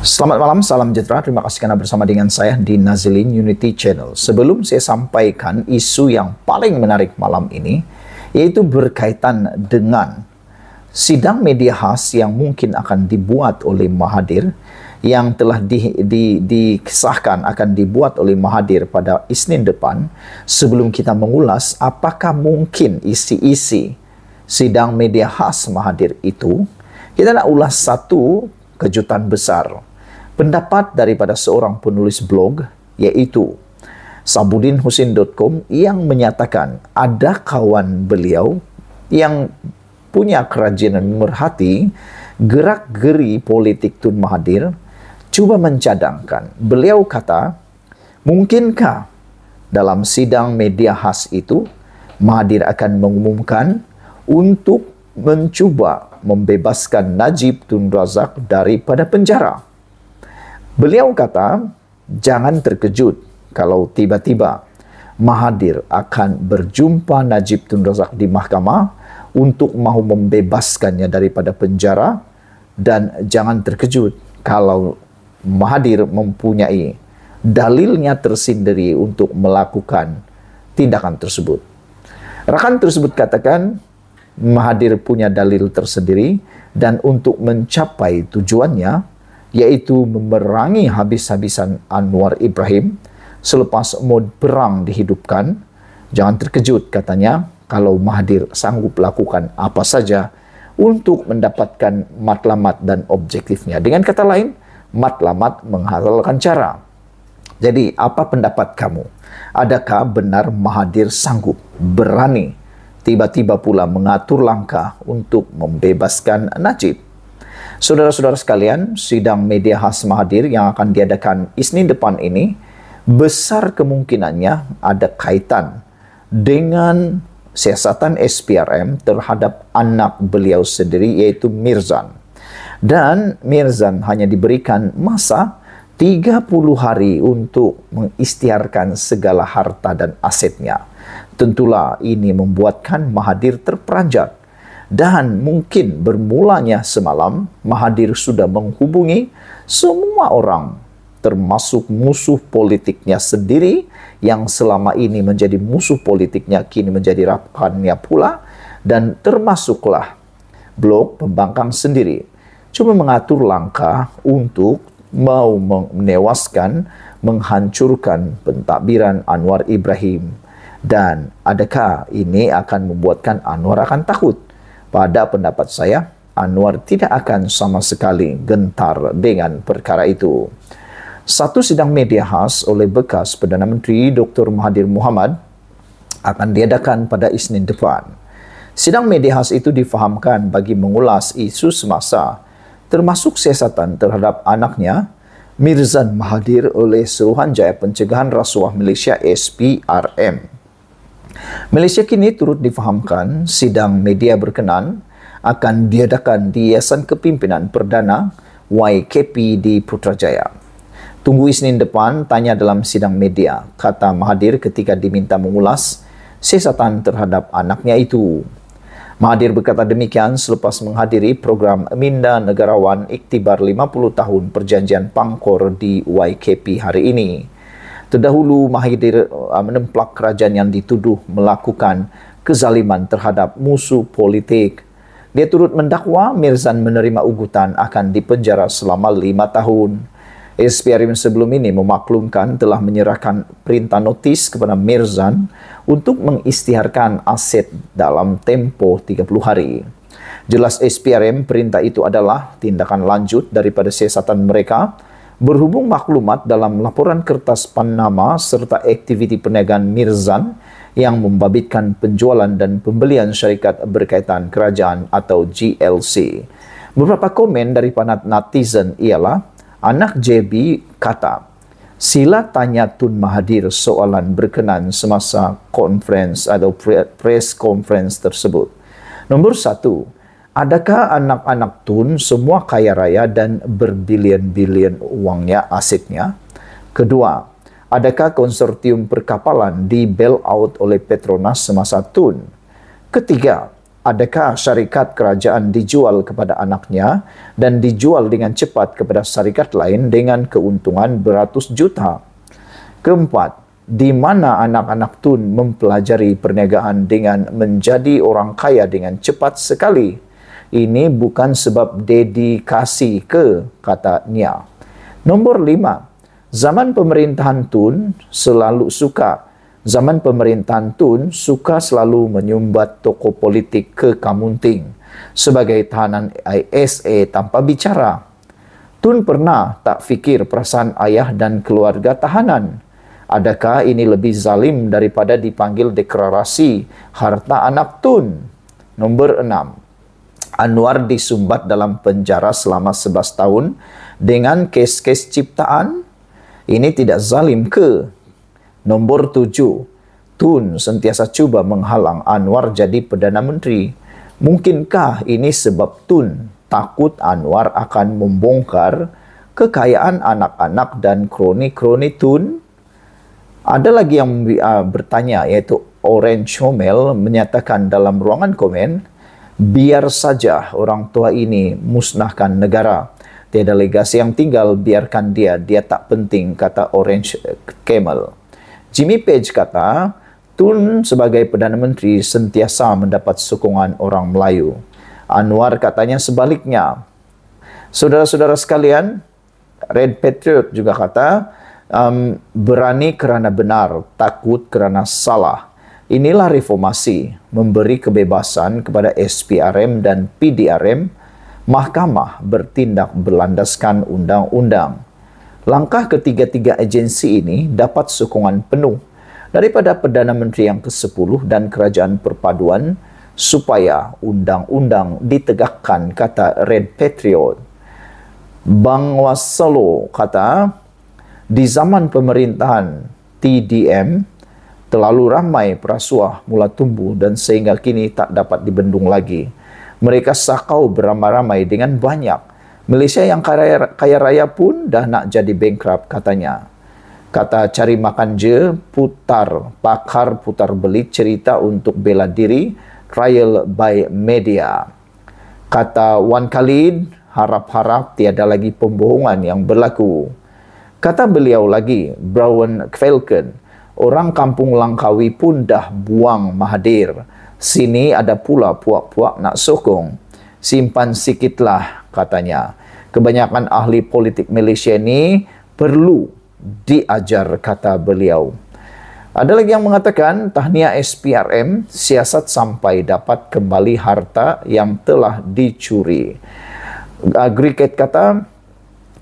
Selamat malam, salam sejahtera. Terima kasih karena bersama dengan saya di Nazilin Unity Channel. Sebelum saya sampaikan isu yang paling menarik malam ini, yaitu berkaitan dengan sidang media khas yang mungkin akan dibuat oleh Mahathir yang telah di, di, dikisahkan akan dibuat oleh Mahathir pada Isnin depan sebelum kita mengulas apakah mungkin isi-isi sidang media khas Mahathir itu kita nak ulas satu kejutan besar Pendapat daripada seorang penulis blog yaitu sabudinhusin.com yang menyatakan ada kawan beliau yang punya kerajinan merhati gerak-geri politik Tun Mahathir coba mencadangkan. Beliau kata, mungkinkah dalam sidang media khas itu Mahathir akan mengumumkan untuk mencoba membebaskan Najib Tun Razak daripada penjara. Beliau kata, jangan terkejut kalau tiba-tiba Mahathir akan berjumpa Najib Tun Razak di mahkamah untuk mau membebaskannya daripada penjara dan jangan terkejut kalau Mahathir mempunyai dalilnya tersendiri untuk melakukan tindakan tersebut. Rekan tersebut katakan Mahathir punya dalil tersendiri dan untuk mencapai tujuannya yaitu memerangi habis-habisan Anwar Ibrahim selepas mod perang dihidupkan. Jangan terkejut katanya kalau Mahathir sanggup lakukan apa saja untuk mendapatkan matlamat dan objektifnya. Dengan kata lain, matlamat menghalalkan cara. Jadi, apa pendapat kamu? Adakah benar Mahathir sanggup berani tiba-tiba pula mengatur langkah untuk membebaskan Najib? Saudara-saudara sekalian, sidang media khas Mahadir yang akan diadakan Isnin depan ini besar kemungkinannya ada kaitan dengan siasatan SPRM terhadap anak beliau sendiri yaitu Mirzan. Dan Mirzan hanya diberikan masa 30 hari untuk mengistiarkan segala harta dan asetnya. Tentulah ini membuatkan Mahadir terperanjat dan mungkin bermulanya semalam, Mahathir sudah menghubungi semua orang, termasuk musuh politiknya sendiri, yang selama ini menjadi musuh politiknya, kini menjadi rakannya pula, dan termasuklah blok pembangkang sendiri. Cuma mengatur langkah untuk mau menewaskan, menghancurkan pentadbiran Anwar Ibrahim. Dan adakah ini akan membuatkan Anwar akan takut? Pada pendapat saya, Anwar tidak akan sama sekali gentar dengan perkara itu. Satu sidang media khas oleh bekas Perdana Menteri Dr. Mahathir Mohamad akan diadakan pada Isnin depan. Sidang media khas itu difahamkan bagi mengulas isu semasa termasuk siasatan terhadap anaknya Mirzan Mahathir oleh Suruhanjaya Pencegahan Rasuah Malaysia SPRM. Malaysia kini turut difahamkan sidang media berkenan akan diadakan di Yayasan Kepimpinan Perdana YKP di Putrajaya. Tunggu Isnin depan tanya dalam sidang media, kata Mahathir ketika diminta mengulas sesatan terhadap anaknya itu. Mahathir berkata demikian selepas menghadiri program Minda Negarawan Iktibar 50 Tahun Perjanjian Pangkor di YKP hari ini. Terdahulu Mahathir uh, menemplak kerajaan yang dituduh melakukan kezaliman terhadap musuh politik. Dia turut mendakwa Mirzan menerima ugutan akan dipenjara selama lima tahun. SPRM sebelum ini memaklumkan telah menyerahkan perintah notis kepada Mirzan untuk mengistiharkan aset dalam tempoh 30 hari. Jelas SPRM perintah itu adalah tindakan lanjut daripada siasatan mereka Berhubung maklumat dalam laporan kertas Panama serta aktiviti perniagaan Mirzan yang membabitkan penjualan dan pembelian syarikat berkaitan kerajaan atau GLC. Beberapa komen dari panat netizen ialah, anak JB kata, sila tanya Tun Mahathir soalan berkenan semasa conference atau press conference tersebut. Nombor satu, Adakah anak-anak tun semua kaya raya dan berbilion-bilion uangnya, asetnya? Kedua, adakah konsortium perkapalan di bail out oleh Petronas semasa tun? Ketiga, adakah syarikat kerajaan dijual kepada anaknya dan dijual dengan cepat kepada syarikat lain dengan keuntungan beratus juta? Keempat, di mana anak-anak Tun mempelajari perniagaan dengan menjadi orang kaya dengan cepat sekali. Ini bukan sebab dedikasi ke, katanya. Nomor lima, zaman pemerintahan Tun selalu suka. Zaman pemerintahan Tun suka selalu menyumbat toko politik ke Kamunting sebagai tahanan ISA tanpa bicara. Tun pernah tak fikir perasaan ayah dan keluarga tahanan. Adakah ini lebih zalim daripada dipanggil deklarasi harta anak Tun? Nomor enam. Anwar disumbat dalam penjara selama 11 tahun dengan kes-kes ciptaan. Ini tidak zalim ke? Nomor 7. Tun sentiasa cuba menghalang Anwar jadi Perdana Menteri. Mungkinkah ini sebab Tun takut Anwar akan membongkar kekayaan anak-anak dan kroni-kroni Tun? Ada lagi yang ah, bertanya yaitu Orange Homel menyatakan dalam ruangan komen, biar saja orang tua ini musnahkan negara. Tiada legasi yang tinggal, biarkan dia. Dia tak penting, kata Orange Camel. Jimmy Page kata, Tun sebagai Perdana Menteri sentiasa mendapat sokongan orang Melayu. Anwar katanya sebaliknya. Saudara-saudara sekalian, Red Patriot juga kata, um, berani kerana benar, takut kerana salah Inilah reformasi, memberi kebebasan kepada SPRM dan PDRM, mahkamah bertindak berlandaskan undang-undang. Langkah ketiga-tiga agensi ini dapat sokongan penuh daripada Perdana Menteri yang ke-10 dan Kerajaan Perpaduan supaya undang-undang ditegakkan, kata Red Patriot. Bang kata, di zaman pemerintahan TDM, Terlalu ramai perasuah mula tumbuh dan sehingga kini tak dapat dibendung lagi. Mereka sakau beramai-ramai dengan banyak. Malaysia yang kaya, raya pun dah nak jadi bankrupt katanya. Kata cari makan je, putar, pakar putar beli cerita untuk bela diri, trial by media. Kata Wan Khalid, harap-harap tiada lagi pembohongan yang berlaku. Kata beliau lagi, Brown Falcon, Orang kampung Langkawi pun dah buang mahadir. Sini ada pula puak-puak nak sokong. Simpan sikitlah katanya. Kebanyakan ahli politik Malaysia ini perlu diajar kata beliau. Ada lagi yang mengatakan tahnia SPRM siasat sampai dapat kembali harta yang telah dicuri. Agriket kata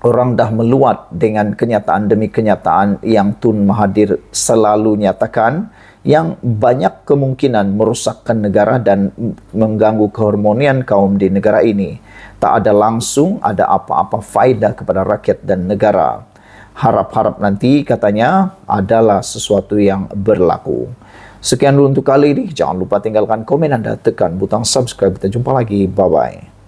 orang dah meluat dengan kenyataan demi kenyataan yang Tun Mahathir selalu nyatakan yang banyak kemungkinan merusakkan negara dan mengganggu keharmonian kaum di negara ini. Tak ada langsung ada apa-apa faedah kepada rakyat dan negara. Harap-harap nanti katanya adalah sesuatu yang berlaku. Sekian dulu untuk kali ini. Jangan lupa tinggalkan komen Anda, tekan butang subscribe. Kita jumpa lagi. Bye-bye.